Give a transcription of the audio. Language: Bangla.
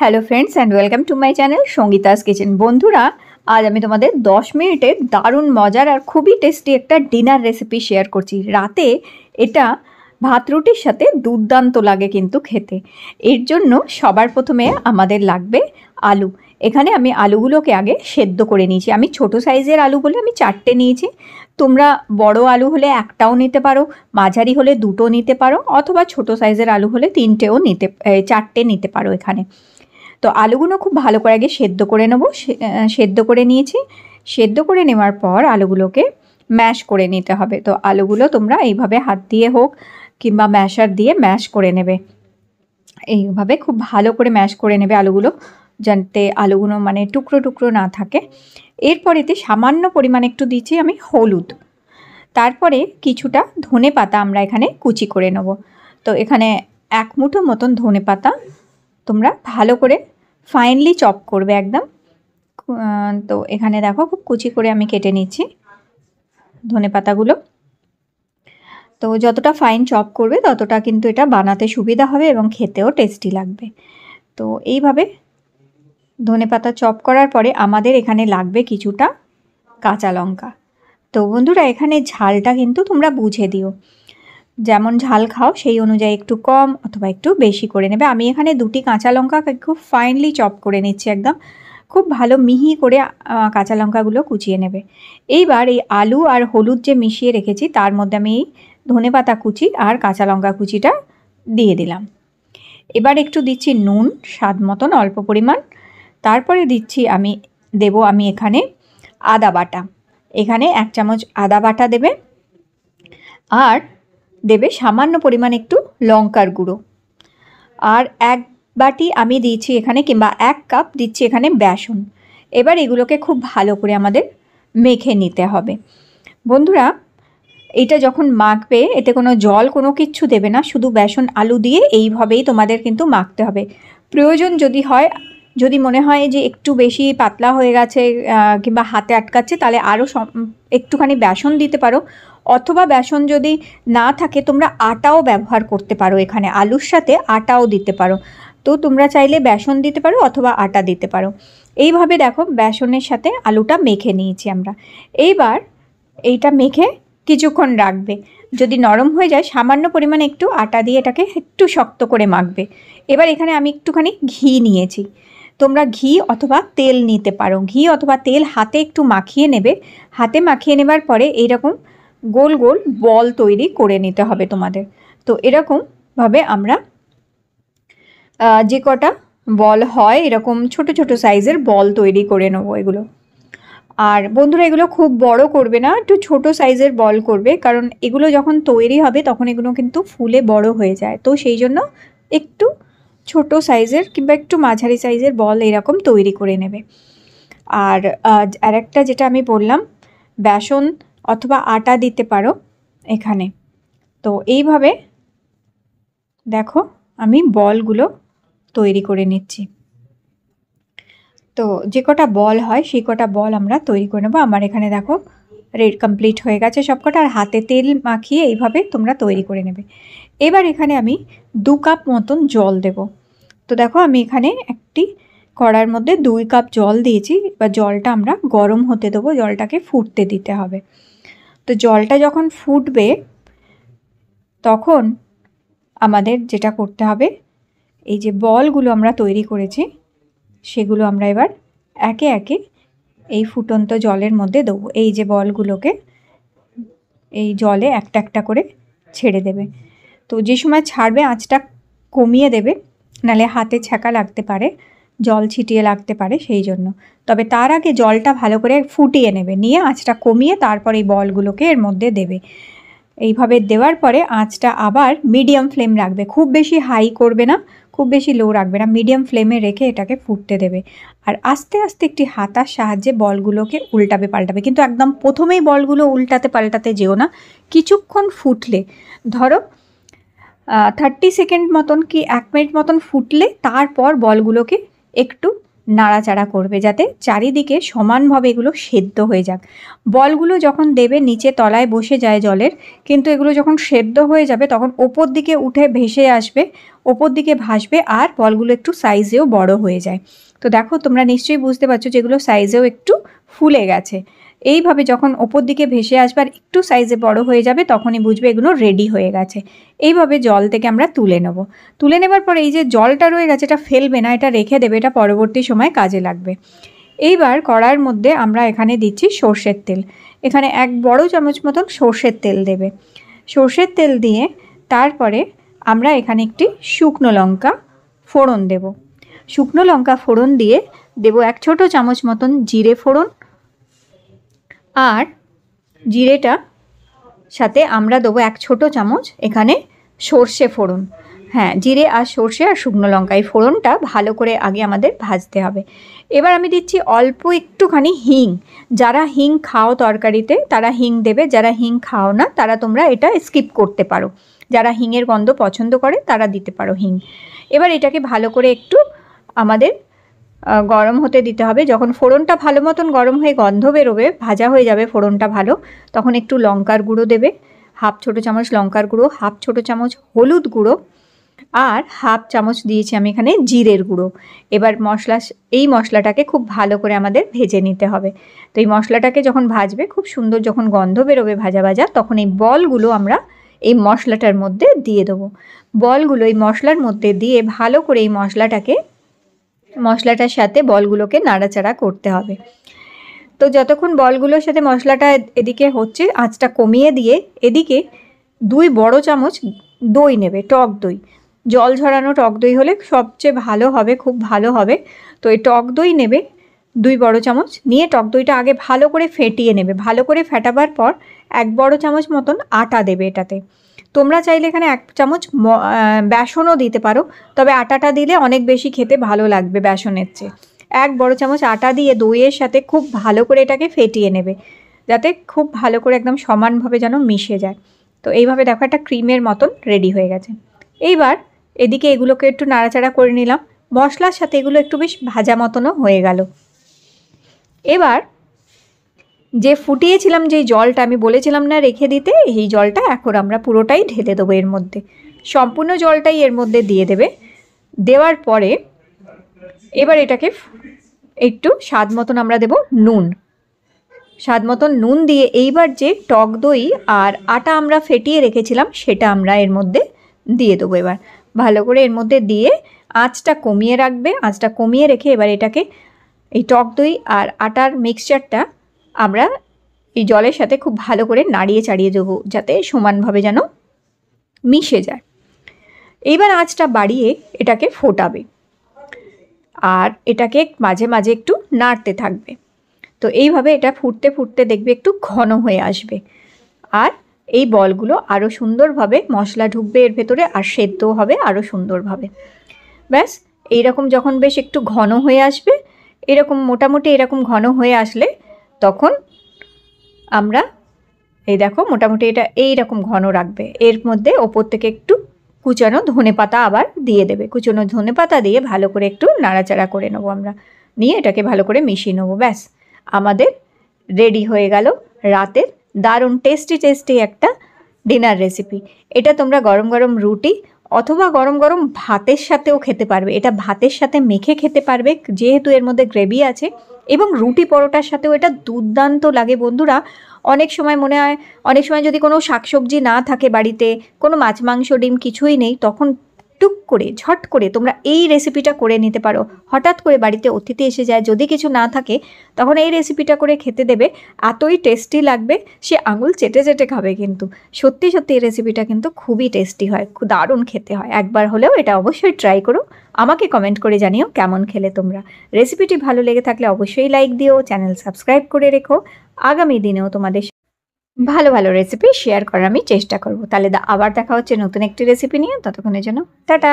hello friends and welcome to my channel Sangeeta's kitchen বন্ধুরা আজ আমি তোমাদের 10 মিনিটে দারুণ মজার আর খুবই টেস্টি একটা ডিনার রেসিপি শেয়ার করছি রাতে এটা ভাত রুটির সাথে দুর্দান্ত লাগে কিন্তু খেতে এর জন্য সবার প্রথমে আমাদের লাগবে আলু এখানে আমি আলুগুলোকে আগে সেদ্ধ করে নিয়েছি আমি ছোট সাইজের আলু বলে আমি চারটে নিয়েছি তোমরা বড় আলু হলে একটাও নিতে পারো মাঝারি হলে দুটো নিতে পারো অথবা ছোট সাইজের আলু হলে তিনটেও নিতে চারটে নিতে পারো এখানে তো আলুগুলো খুব ভালো করে আগে সেদ্ধ করে নেবো সেদ্ধ করে নিয়েছি সেদ্ধ করে নেওয়ার পর আলুগুলোকে ম্যাশ করে নিতে হবে তো আলুগুলো তোমরা এইভাবে হাত দিয়ে হোক কিংবা ম্যাশার দিয়ে ম্যাশ করে নেবে এইভাবে খুব ভালো করে ম্যাশ করে নেবে আলুগুলো যাতে আলুগুলো মানে টুকরো টুকরো না থাকে এরপর এতে সামান্য পরিমাণ একটু দিচ্ছি আমি হলুদ তারপরে কিছুটা ধনে পাতা আমরা এখানে কুচি করে নেব তো এখানে এক মুঠো মতন ধনে পাতা তোমরা ভালো করে ফাইনলি চপ করবে একদম তো এখানে দেখো খুব কুচি করে আমি কেটে নিচ্ছি ধনে পাতাগুলো তো যতটা ফাইন চপ করবে ততটা কিন্তু এটা বানাতে সুবিধা হবে এবং খেতেও টেস্টি লাগবে তো এইভাবে ধনে পাতা চপ করার পরে আমাদের এখানে লাগবে কিছুটা কাঁচা লঙ্কা তো বন্ধুরা এখানে ঝালটা কিন্তু তোমরা বুঝে দিও যেমন ঝাল খাও সেই অনুযায়ী একটু কম অথবা একটু বেশি করে নেবে আমি এখানে দুটি কাঁচা লঙ্কা খুব ফাইনলি চপ করে নিচ্ছি একদম খুব ভালো মিহি করে কাঁচা লঙ্কাগুলো কুচিয়ে নেবে এইবার এই আলু আর হলুদ যে মিশিয়ে রেখেছি তার মধ্যে আমি এই ধনে পাতা কুচি আর কাঁচা লঙ্কা কুচিটা দিয়ে দিলাম এবার একটু দিচ্ছি নুন স্বাদ মতন অল্প পরিমাণ তারপরে দিচ্ছি আমি দেব আমি এখানে আদা বাটা এখানে এক চামচ আদা বাটা দেবে আর দেবে সামান্য পরিমাণ একটু লঙ্কার গুঁড়ো আর এক বাটি আমি দিয়েছি এখানে কিংবা এক কাপ দিচ্ছি এখানে বেসন এবার এগুলোকে খুব ভালো করে আমাদের মেখে নিতে হবে বন্ধুরা এটা যখন মাখবে এতে কোনো জল কোনো কিচ্ছু দেবে না শুধু বেসন আলু দিয়ে এইভাবেই তোমাদের কিন্তু মাখতে হবে প্রয়োজন যদি হয় যদি মনে হয় যে একটু বেশি পাতলা হয়ে গেছে কিংবা হাতে আটকাচ্ছে তাহলে আরও একটুখানি বেসন দিতে পারো অথবা বেসন যদি না থাকে তোমরা আটাও ব্যবহার করতে পারো এখানে আলুর সাথে আটাও দিতে পারো তো তোমরা চাইলে বেসন দিতে পারো অথবা আটা দিতে পারো এইভাবে দেখো বেসনের সাথে আলুটা মেখে নিয়েছি আমরা এইবার এইটা মেখে কিছুক্ষণ রাখবে যদি নরম হয়ে যায় সামান্য পরিমাণে একটু আটা দিয়ে এটাকে একটু শক্ত করে মাখবে এবার এখানে আমি একটুখানি ঘি নিয়েছি তোমরা ঘি অথবা তেল নিতে পারো ঘি অথবা তেল হাতে একটু মাখিয়ে নেবে হাতে মাখিয়ে নেবার পরে এইরকম গোল গোল বল তৈরি করে নিতে হবে তোমাদের তো এরকমভাবে আমরা যে কটা বল হয় এরকম ছোট ছোট সাইজের বল তৈরি করে নেবো এগুলো আর বন্ধুরা এগুলো খুব বড় করবে না একটু ছোট সাইজের বল করবে কারণ এগুলো যখন তৈরি হবে তখন এগুলো কিন্তু ফুলে বড় হয়ে যায় তো সেই জন্য একটু ছোট সাইজের কিংবা একটু মাঝারি সাইজের বল এরকম তৈরি করে নেবে আর আর একটা যেটা আমি বললাম বেসন অথবা আটা দিতে পারো এখানে তো এইভাবে দেখো আমি বলগুলো তৈরি করে নিচ্ছি তো যে কটা বল হয় সেই কটা বল আমরা তৈরি করে নেবো আমার এখানে দেখো রেড কমপ্লিট হয়ে গেছে সবকটা আর হাতে তেল মাখিয়ে এইভাবে তোমরা তৈরি করে নেবে এবার এখানে আমি দু কাপ মতন জল দেব তো দেখো আমি এখানে একটি কড়ার মধ্যে দুই কাপ জল দিয়েছি বা জলটা আমরা গরম হতে দেবো জলটাকে ফুটতে দিতে হবে তো জলটা যখন ফুটবে তখন আমাদের যেটা করতে হবে এই যে বলগুলো আমরা তৈরি করেছি সেগুলো আমরা এবার একে একে এই ফুটন্ত জলের মধ্যে দেবো এই যে বলগুলোকে এই জলে একটা একটা করে ছেড়ে দেবে তো যে সময় ছাড়বে আঁচটা কমিয়ে দেবে নালে হাতে ছ্যাঁকা লাগতে পারে জল ছিটিয়ে লাগতে পারে সেই জন্য তবে তার আগে জলটা ভালো করে ফুটিয়ে নেবে নিয়ে আঁচটা কমিয়ে তারপর এই বলগুলোকে এর মধ্যে দেবে এইভাবে দেওয়ার পরে আঁচটা আবার মিডিয়াম ফ্লেম রাখবে খুব বেশি হাই করবে না খুব বেশি লো রাখবে না মিডিয়াম ফ্লেমে রেখে এটাকে ফুটতে দেবে আর আস্তে আস্তে একটি হাতার সাহায্যে বলগুলোকে উল্টাবে পাল্টাবে কিন্তু একদম প্রথমেই বলগুলো উল্টাতে পাল্টাতে যেও না কিছুক্ষণ ফুটলে ধরো থার্টি সেকেন্ড মতন কি এক মিনিট মতন ফুটলে তারপর বলগুলোকে একটু নাড়াচাড়া করবে যাতে চারিদিকে সমানভাবে এগুলো সেদ্ধ হয়ে যাক বলগুলো যখন দেবে নিচে তলায় বসে যায় জলের কিন্তু এগুলো যখন সেদ্ধ হয়ে যাবে তখন ওপর দিকে উঠে ভেসে আসবে ওপর দিকে ভাসবে আর বলগুলো একটু সাইজেও বড় হয়ে যায় তো দেখো তোমরা নিশ্চয়ই বুঝতে পারছো যেগুলো সাইজেও একটু ফুলে গেছে এইভাবে যখন ওপর দিকে ভেসে আসবার একটু সাইজে বড় হয়ে যাবে তখনই বুঝবে এগুলো রেডি হয়ে গেছে এইভাবে জল থেকে আমরা তুলে নেব তুলে নেবার পরে এই যে জলটা রয়ে গেছে এটা ফেলবে না এটা রেখে দেবে এটা পরবর্তী সময় কাজে লাগবে এইবার কড়ার মধ্যে আমরা এখানে দিচ্ছি সর্ষের তেল এখানে এক বড় চামচ মতন সর্ষের তেল দেবে সর্ষের তেল দিয়ে তারপরে আমরা এখানে একটি শুকনো লঙ্কা ফোড়ন দেব শুকনো লঙ্কা ফোড়ন দিয়ে দেব এক ছোট চামচ মতন জিরে ফোড়ন আর জিরেটা সাথে আমরা দেবো এক ছোট চামচ এখানে সর্ষে ফোড়ন হ্যাঁ জিরে আর সর্ষে আর শুকনো লঙ্কা এই ফোড়নটা ভালো করে আগে আমাদের ভাজতে হবে এবার আমি দিচ্ছি অল্প একটুখানি হিং যারা হিং খাও তরকারিতে তারা হিং দেবে যারা হিং খাও না তারা তোমরা এটা স্কিপ করতে পারো যারা হিংয়ের গন্ধ পছন্দ করে তারা দিতে পারো হিং এবার এটাকে ভালো করে একটু আমাদের গরম হতে দিতে হবে যখন ফোড়নটা ভালো মতন গরম হয়ে গন্ধ বেরোবে ভাজা হয়ে যাবে ফোড়নটা ভালো তখন একটু লঙ্কার গুঁড়ো দেবে হাফ ছোটো চামচ লঙ্কার গুঁড়ো হাফ ছোটো চামচ হলুদ গুঁড়ো আর হাফ চামচ দিয়েছি আমি এখানে জিরের গুঁড়ো এবার মশলা এই মশলাটাকে খুব ভালো করে আমাদের ভেজে নিতে হবে তো এই মশলাটাকে যখন ভাজবে খুব সুন্দর যখন গন্ধ বেরোবে ভাজা ভাজা তখন এই বলগুলো আমরা এই মশলাটার মধ্যে দিয়ে দেবো বলগুলো এই মশলার মধ্যে দিয়ে ভালো করে এই মশলাটাকে মশলাটার সাথে বলগুলোকে নাড়াচাড়া করতে হবে তো যতক্ষণ বলগুলোর সাথে মশলাটা এদিকে হচ্ছে আঁচটা কমিয়ে দিয়ে এদিকে দুই বড় চামচ দই নেবে টক দই জল ঝরানো টক দই হলে সবচেয়ে ভালো হবে খুব ভালো হবে তো এই টক দই নেবে দুই বড় চামচ নিয়ে টক দইটা আগে ভালো করে ফেটিয়ে নেবে ভালো করে ফেটাবার পর এক বড় চামচ মতন আটা দেবে এটাতে তোমরা চাইলে এখানে এক চামচ বেসনও দিতে পারো তবে আটাটা দিলে অনেক বেশি খেতে ভালো লাগবে বেসনের চেয়ে এক বড় চামচ আটা দিয়ে দইয়ের সাথে খুব ভালো করে এটাকে ফেটিয়ে নেবে যাতে খুব ভালো করে একদম সমানভাবে যেন মিশে যায় তো এইভাবে দেখো একটা ক্রিমের মতন রেডি হয়ে গেছে এইবার এদিকে এগুলোকে একটু নাড়াচাড়া করে নিলাম মশলার সাথে এগুলো একটু বেশ ভাজা মতনও হয়ে গেল এবার যে ফুটিয়েছিলাম যে জলটা আমি বলেছিলাম না রেখে দিতে এই জলটা এখন আমরা পুরোটাই ঢেলে দেবো এর মধ্যে সম্পূর্ণ জলটাই এর মধ্যে দিয়ে দেবে দেওয়ার পরে এবার এটাকে একটু স্বাদ মতন আমরা দেব নুন স্বাদ মতন নুন দিয়ে এইবার যে টক দই আর আটা আমরা ফেটিয়ে রেখেছিলাম সেটা আমরা এর মধ্যে দিয়ে দেবো এবার ভালো করে এর মধ্যে দিয়ে আঁচটা কমিয়ে রাখবে আঁচটা কমিয়ে রেখে এবার এটাকে এই টক দই আর আটার মিক্সচারটা আমরা এই জলের সাথে খুব ভালো করে নাড়িয়ে চাড়িয়ে দেবো যাতে সমানভাবে যেন মিশে যায় এইবার আঁচটা বাড়িয়ে এটাকে ফোটাবে আর এটাকে মাঝে মাঝে একটু নাড়তে থাকবে তো এইভাবে এটা ফুটতে ফুটতে দেখবে একটু ঘন হয়ে আসবে আর এই বলগুলো আরও সুন্দরভাবে মশলা ঢুকবে এর ভেতরে আর সেদ্ধ হবে আরও সুন্দরভাবে ব্যাস এইরকম যখন বেশ একটু ঘন হয়ে আসবে এরকম মোটামুটি এরকম ঘন হয়ে আসলে তখন আমরা এই দেখো মোটামুটি এটা এই রকম ঘন রাখবে এর মধ্যে ওপর থেকে একটু কুচানো ধনে পাতা আবার দিয়ে দেবে কুচানো ধনে পাতা দিয়ে ভালো করে একটু নাড়াচাড়া করে নেবো আমরা নিয়ে এটাকে ভালো করে মিশিয়ে নেবো ব্যাস আমাদের রেডি হয়ে গেল রাতের দারুণ টেস্টি টেস্টি একটা ডিনার রেসিপি এটা তোমরা গরম গরম রুটি অথবা গরম গরম ভাতের সাথেও খেতে পারবে এটা ভাতের সাথে মেখে খেতে পারবে যেহেতু এর মধ্যে গ্রেভি আছে এবং রুটি পরোটার সাথেও এটা দুর্দান্ত লাগে বন্ধুরা অনেক সময় মনে হয় অনেক সময় যদি কোনো শাকসবজি না থাকে বাড়িতে কোনো মাছ মাংস ডিম কিছুই নেই তখন টুক করে ঝট করে তোমরা এই রেসিপিটা করে নিতে পারো হঠাৎ করে বাড়িতে অতিথি এসে যায় যদি কিছু না থাকে তখন এই রেসিপিটা করে খেতে দেবে এতই টেস্টি লাগবে সে আঙুল চেটে চেটে খাবে কিন্তু সত্যি সত্যি এই রেসিপিটা কিন্তু খুবই টেস্টি হয় খুব দারুণ খেতে হয় একবার হলেও এটা অবশ্যই ট্রাই করো আমাকে কমেন্ট করে জানিও কেমন খেলে তোমরা রেসিপিটি ভালো লেগে থাকলে অবশ্যই লাইক দিও চ্যানেল সাবস্ক্রাইব করে রেখো আগামী দিনেও তোমাদের ভালো ভালো রেসিপি শেয়ার করার আমি চেষ্টা করব তাহলে আবার দেখা হচ্ছে নতুন একটি রেসিপি নিয়ে ততক্ষণের জন্য টাটা